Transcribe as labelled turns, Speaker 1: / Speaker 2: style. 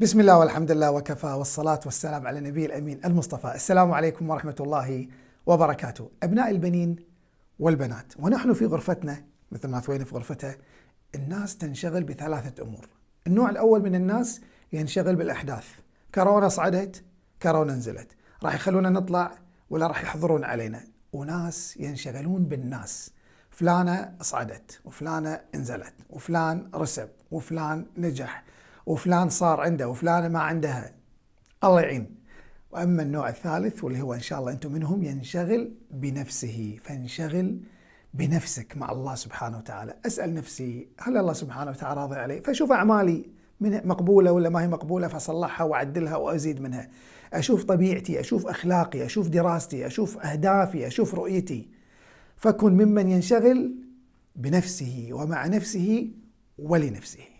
Speaker 1: بسم الله والحمد لله وكفى والصلاة والسلام على النبي الأمين المصطفى السلام عليكم ورحمة الله وبركاته أبناء البنين والبنات ونحن في غرفتنا مثل ما ثوينا في غرفتها الناس تنشغل بثلاثة أمور النوع الأول من الناس ينشغل بالأحداث كورونا صعدت كورونا نزلت راح يخلونا نطلع ولا راح يحضرون علينا وناس ينشغلون بالناس فلانة صعدت وفلانة انزلت وفلان رسب وفلان نجح وفلان صار عنده وفلانة ما عندها الله يعين واما النوع الثالث واللي هو ان شاء الله انتم منهم ينشغل بنفسه فانشغل بنفسك مع الله سبحانه وتعالى اسال نفسي هل الله سبحانه وتعالى راضي علي فاشوف اعمالي من مقبوله ولا ما هي مقبوله فاصلحها واعدلها وازيد منها اشوف طبيعتي اشوف اخلاقي اشوف دراستي اشوف اهدافي اشوف رؤيتي فكن ممن ينشغل بنفسه ومع نفسه ولنفسه